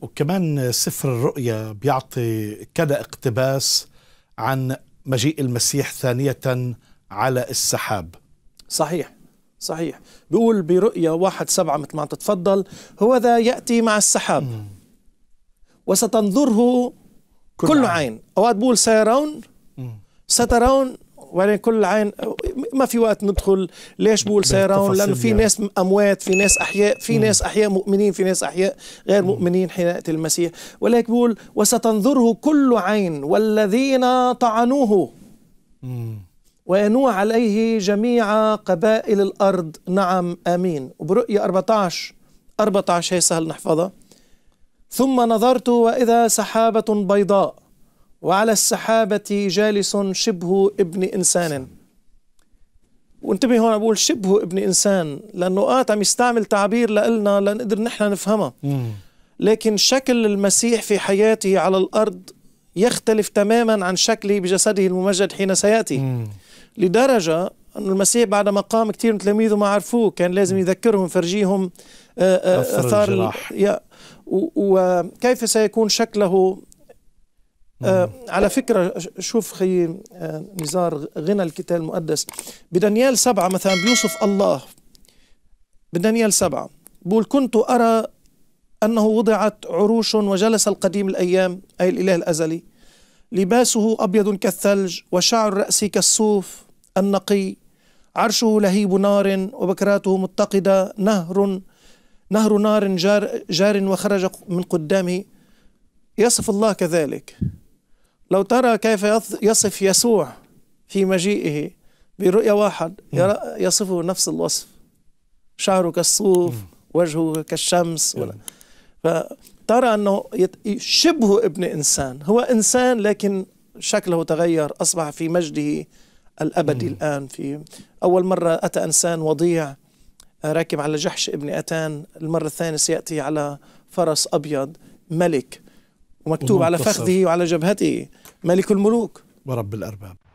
وكمان سفر الرؤيا بيعطي كذا اقتباس عن مجيء المسيح ثانية على السحاب صحيح صحيح بيقول برؤيا واحد سبعة مثل ما تتفضل هو ذا يأتي مع السحاب وستنظره كل, كل عين أوقات بقول سيرون سترون وبعدين كل عين ما في وقت ندخل ليش بقول سيرون لانه في يعني. ناس اموات في ناس احياء في ناس احياء مؤمنين في ناس احياء غير مؤمنين حين ياتي المسيح ولكن بقول وستنظره كل عين والذين طعنوه وينوع عليه جميع قبائل الارض نعم امين وبرؤيا 14 14 هي سهل نحفظها ثم نظرت واذا سحابه بيضاء وعلى السحابة جالس شبه ابن إنسان وانتبه هون بقول شبه ابن إنسان لأنه آت عم يستعمل تعبير لنا لنقدر نحن نفهمها لكن شكل المسيح في حياته على الأرض يختلف تماما عن شكله بجسده الممجد حين سيأتي لدرجة أن المسيح بعد ما قام كثير من تلاميذه ما عرفوه كان لازم يذكرهم يفرجيهم آه، آه، أثار, أثار الجراح وكيف سيكون شكله آه على فكرة شوف خي آه نزار غنى الكتاب المقدس بدانيال سبعة مثلا بيوصف الله بدانيال سبعة بقول كنت أرى أنه وضعت عروش وجلس القديم الأيام أي الإله الأزلي لباسه أبيض كالثلج وشعر رأسه كالصوف النقي عرشه لهيب نار وبكراته متقدة نهر نهر نار جار, جار وخرج من قدامه يصف الله كذلك لو ترى كيف يصف يسوع في مجيئه برؤيا واحد يصفه نفس الوصف شعره كالصوف وجهه كالشمس ولا فترى أنه شبه ابن إنسان هو إنسان لكن شكله تغير أصبح في مجده الأبدي الآن في أول مرة أتى إنسان وضيع راكب على جحش ابن أتان المرة الثانية سيأتي على فرس أبيض ملك ومكتوب على فخذه وعلى جبهته ملك الملوك ورب الأرباب